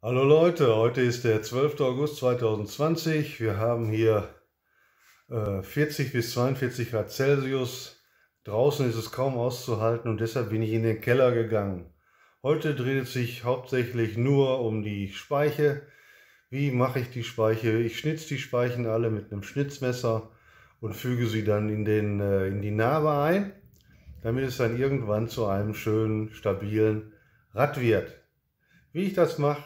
Hallo Leute, heute ist der 12. August 2020. Wir haben hier äh, 40 bis 42 Grad Celsius. Draußen ist es kaum auszuhalten und deshalb bin ich in den Keller gegangen. Heute dreht es sich hauptsächlich nur um die Speiche. Wie mache ich die Speiche? Ich schnitze die Speichen alle mit einem Schnitzmesser und füge sie dann in, den, äh, in die Narbe ein, damit es dann irgendwann zu einem schönen, stabilen Rad wird. Wie ich das mache,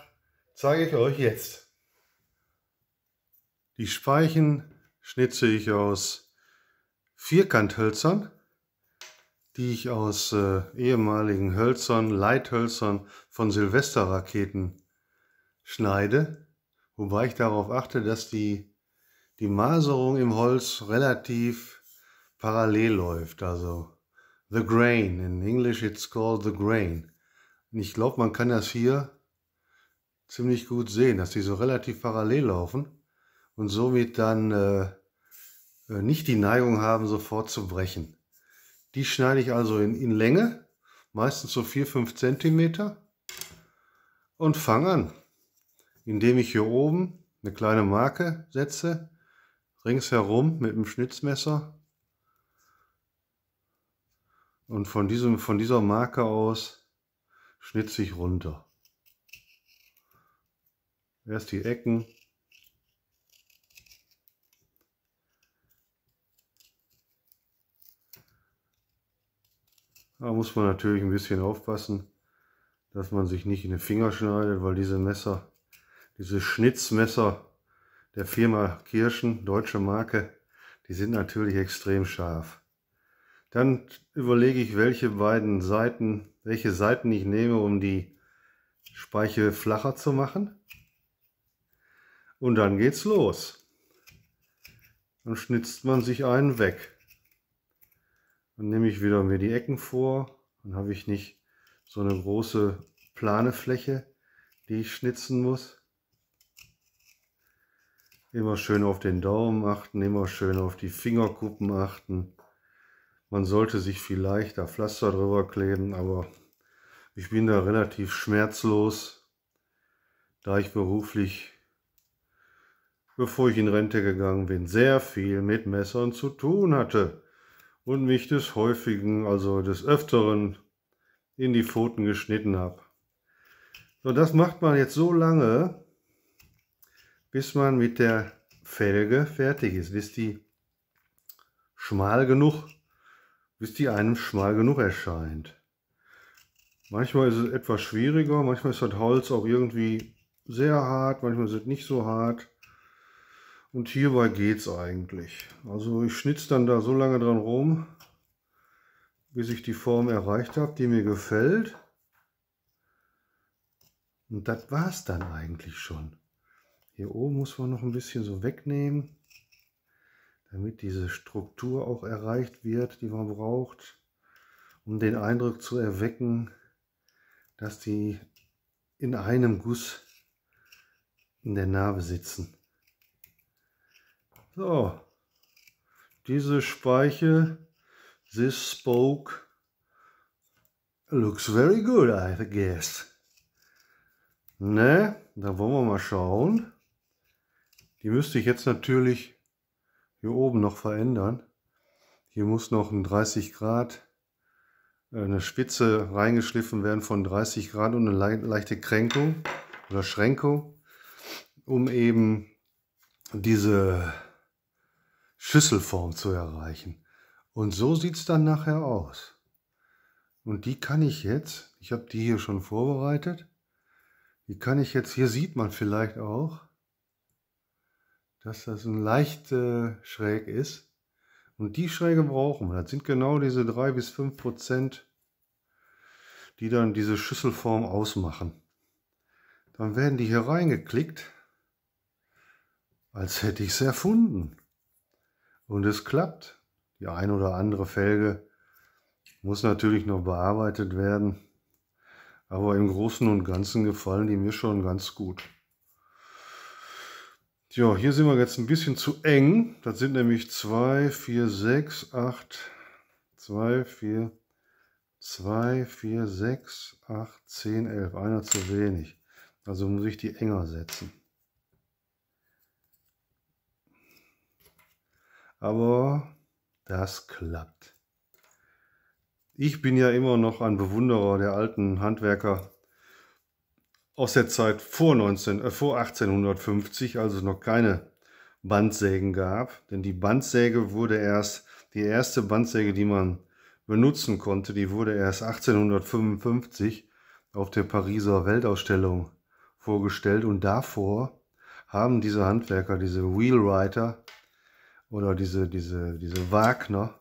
zeige ich euch jetzt. Die Speichen schnitze ich aus Vierkanthölzern, die ich aus äh, ehemaligen Hölzern, Leithölzern von Silvesterraketen schneide. Wobei ich darauf achte, dass die, die Maserung im Holz relativ parallel läuft. Also the grain, in English it's called the grain. Und ich glaube, man kann das hier ziemlich gut sehen, dass die so relativ parallel laufen und somit dann äh, äh, nicht die Neigung haben, sofort zu brechen. Die schneide ich also in, in Länge, meistens so 4-5 cm und fange an, indem ich hier oben eine kleine Marke setze, ringsherum mit dem Schnitzmesser und von, diesem, von dieser Marke aus schnitze ich runter. Erst die Ecken. Da muss man natürlich ein bisschen aufpassen, dass man sich nicht in den Finger schneidet, weil diese Messer, diese Schnitzmesser der Firma Kirschen, deutsche Marke, die sind natürlich extrem scharf. Dann überlege ich, welche beiden Seiten, welche Seiten ich nehme, um die Speiche flacher zu machen. Und dann geht's los. Dann schnitzt man sich einen weg. Dann nehme ich wieder mir die Ecken vor. Dann habe ich nicht so eine große plane Fläche, die ich schnitzen muss. Immer schön auf den Daumen achten, immer schön auf die Fingerkuppen achten. Man sollte sich vielleicht da Pflaster drüber kleben, aber ich bin da relativ schmerzlos, da ich beruflich bevor ich in Rente gegangen bin, sehr viel mit Messern zu tun hatte und mich des häufigen, also des öfteren in die Pfoten geschnitten habe. Und das macht man jetzt so lange, bis man mit der Felge fertig ist, bis die schmal genug, bis die einem schmal genug erscheint. Manchmal ist es etwas schwieriger, manchmal ist das Holz auch irgendwie sehr hart, manchmal ist es nicht so hart. Und hierbei geht es eigentlich. Also ich schnitze dann da so lange dran rum, bis ich die Form erreicht habe, die mir gefällt. Und das war es dann eigentlich schon. Hier oben muss man noch ein bisschen so wegnehmen, damit diese Struktur auch erreicht wird, die man braucht, um den Eindruck zu erwecken, dass die in einem Guss in der Narbe sitzen. So, diese Speiche, this spoke, looks very good, I guess. Ne, da wollen wir mal schauen. Die müsste ich jetzt natürlich hier oben noch verändern. Hier muss noch ein 30 Grad, äh, eine Spitze reingeschliffen werden von 30 Grad und eine leichte Kränkung oder Schränkung, um eben diese Schüsselform zu erreichen. Und so sieht's dann nachher aus. Und die kann ich jetzt, ich habe die hier schon vorbereitet, die kann ich jetzt, hier sieht man vielleicht auch, dass das ein leicht äh, schräg ist. Und die Schräge brauchen wir. Das sind genau diese drei bis fünf Prozent, die dann diese Schüsselform ausmachen. Dann werden die hier reingeklickt, als hätte ich es erfunden. Und es klappt. Die ein oder andere Felge muss natürlich noch bearbeitet werden. Aber im Großen und Ganzen gefallen die mir schon ganz gut. Tja, hier sind wir jetzt ein bisschen zu eng. Das sind nämlich 2, 4, 6, 8, 2, 4, 2, 4, 6, 8, 10, 11. Einer zu wenig. Also muss ich die enger setzen. aber das klappt. Ich bin ja immer noch ein Bewunderer der alten Handwerker aus der Zeit vor, 19, äh, vor 1850, als es noch keine Bandsägen gab. Denn die Bandsäge wurde erst, die erste Bandsäge, die man benutzen konnte, die wurde erst 1855 auf der Pariser Weltausstellung vorgestellt. Und davor haben diese Handwerker, diese Wheelwriter, oder diese, diese, diese Wagner,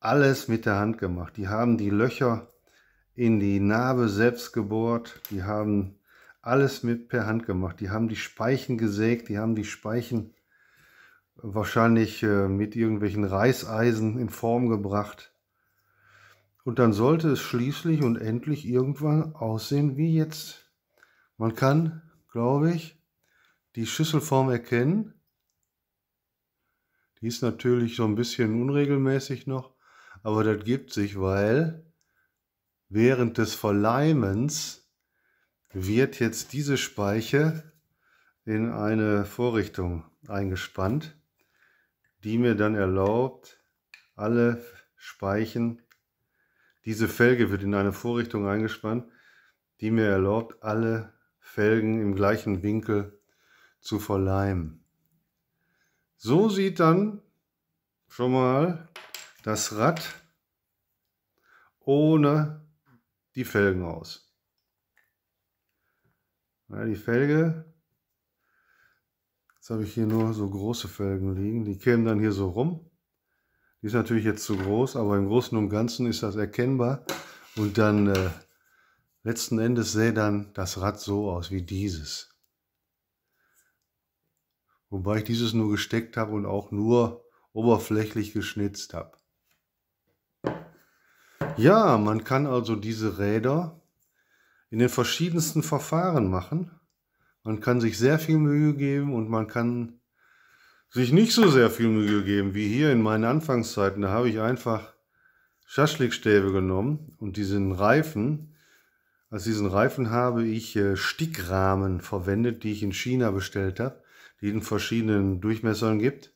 alles mit der Hand gemacht. Die haben die Löcher in die Narbe selbst gebohrt, die haben alles mit per Hand gemacht. Die haben die Speichen gesägt, die haben die Speichen wahrscheinlich äh, mit irgendwelchen Reißeisen in Form gebracht. Und dann sollte es schließlich und endlich irgendwann aussehen wie jetzt. Man kann, glaube ich, die Schüsselform erkennen die ist natürlich so ein bisschen unregelmäßig noch, aber das gibt sich, weil während des Verleimens wird jetzt diese Speiche in eine Vorrichtung eingespannt, die mir dann erlaubt, alle Speichen, diese Felge wird in eine Vorrichtung eingespannt, die mir erlaubt, alle Felgen im gleichen Winkel zu verleimen. So sieht dann schon mal das Rad ohne die Felgen aus. Ja, die Felge, jetzt habe ich hier nur so große Felgen liegen, die kämen dann hier so rum. Die ist natürlich jetzt zu groß, aber im Großen und Ganzen ist das erkennbar. Und dann äh, letzten Endes sähe dann das Rad so aus wie dieses. Wobei ich dieses nur gesteckt habe und auch nur oberflächlich geschnitzt habe. Ja, man kann also diese Räder in den verschiedensten Verfahren machen. Man kann sich sehr viel Mühe geben und man kann sich nicht so sehr viel Mühe geben wie hier in meinen Anfangszeiten. Da habe ich einfach Schaschlikstäbe genommen und diesen Reifen, als diesen Reifen habe ich äh, Stickrahmen verwendet, die ich in China bestellt habe die in verschiedenen Durchmessern gibt.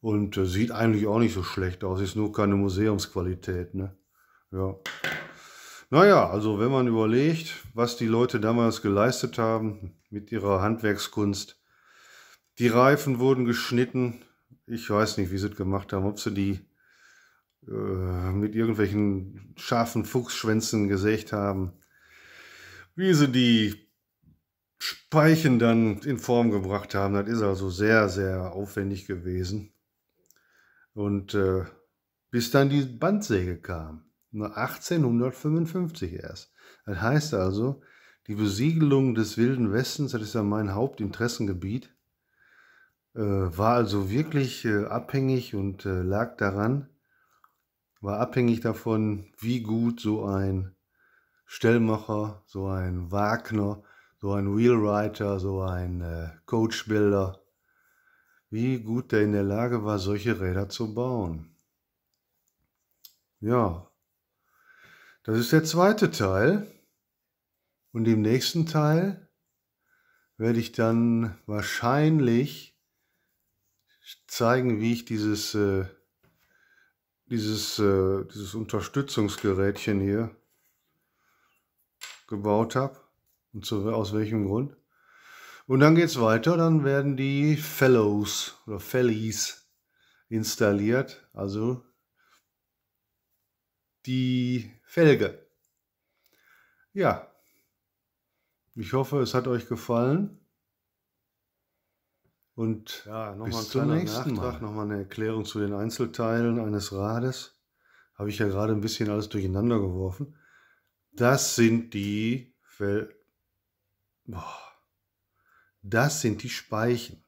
Und äh, sieht eigentlich auch nicht so schlecht aus, ist nur keine Museumsqualität. Ne? Ja. Naja, also wenn man überlegt, was die Leute damals geleistet haben mit ihrer Handwerkskunst. Die Reifen wurden geschnitten. Ich weiß nicht, wie sie es gemacht haben, ob sie die äh, mit irgendwelchen scharfen Fuchsschwänzen gesägt haben. Wie sie die Speichen dann in Form gebracht haben. Das ist also sehr, sehr aufwendig gewesen. Und äh, bis dann die Bandsäge kam. 1855 erst. Das heißt also, die Besiegelung des Wilden Westens, das ist ja mein Hauptinteressengebiet, äh, war also wirklich äh, abhängig und äh, lag daran, war abhängig davon, wie gut so ein Stellmacher, so ein Wagner, so ein Wheelwriter, so ein äh, Coachbuilder, wie gut der in der Lage war, solche Räder zu bauen. Ja, das ist der zweite Teil. Und im nächsten Teil werde ich dann wahrscheinlich zeigen, wie ich dieses, äh, dieses, äh, dieses Unterstützungsgerätchen hier gebaut habe. Und zu, aus welchem Grund? Und dann geht es weiter, dann werden die Fellows oder Fellies installiert, also die Felge. Ja, ich hoffe, es hat euch gefallen. Und ja, noch bis mal zum nächsten Nachtrag, Mal. Nochmal eine Erklärung zu den Einzelteilen eines Rades. Habe ich ja gerade ein bisschen alles durcheinander geworfen. Das sind die Fel Boah, das sind die Speichen,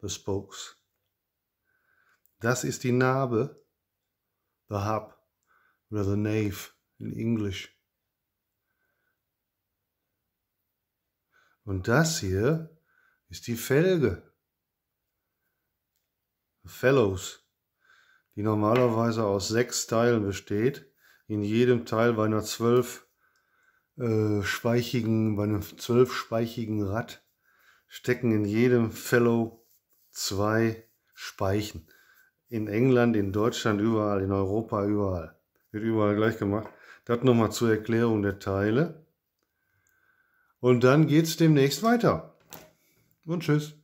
the spokes. Das ist die Narbe, the hub oder the nave in Englisch. Und das hier ist die Felge, the fellows, die normalerweise aus sechs Teilen besteht. In jedem Teil bei nur zwölf äh, speichigen, bei einem zwölfspeichigen Rad stecken in jedem Fellow zwei Speichen. In England, in Deutschland, überall, in Europa, überall. Wird überall gleich gemacht. Das nochmal zur Erklärung der Teile. Und dann geht's demnächst weiter. Und tschüss.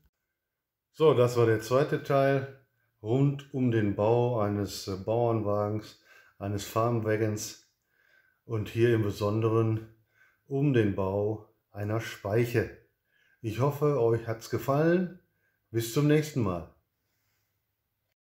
So, das war der zweite Teil rund um den Bau eines äh, Bauernwagens, eines Farmwagens und hier im Besonderen um den Bau einer Speiche. Ich hoffe, euch hat's gefallen. Bis zum nächsten Mal.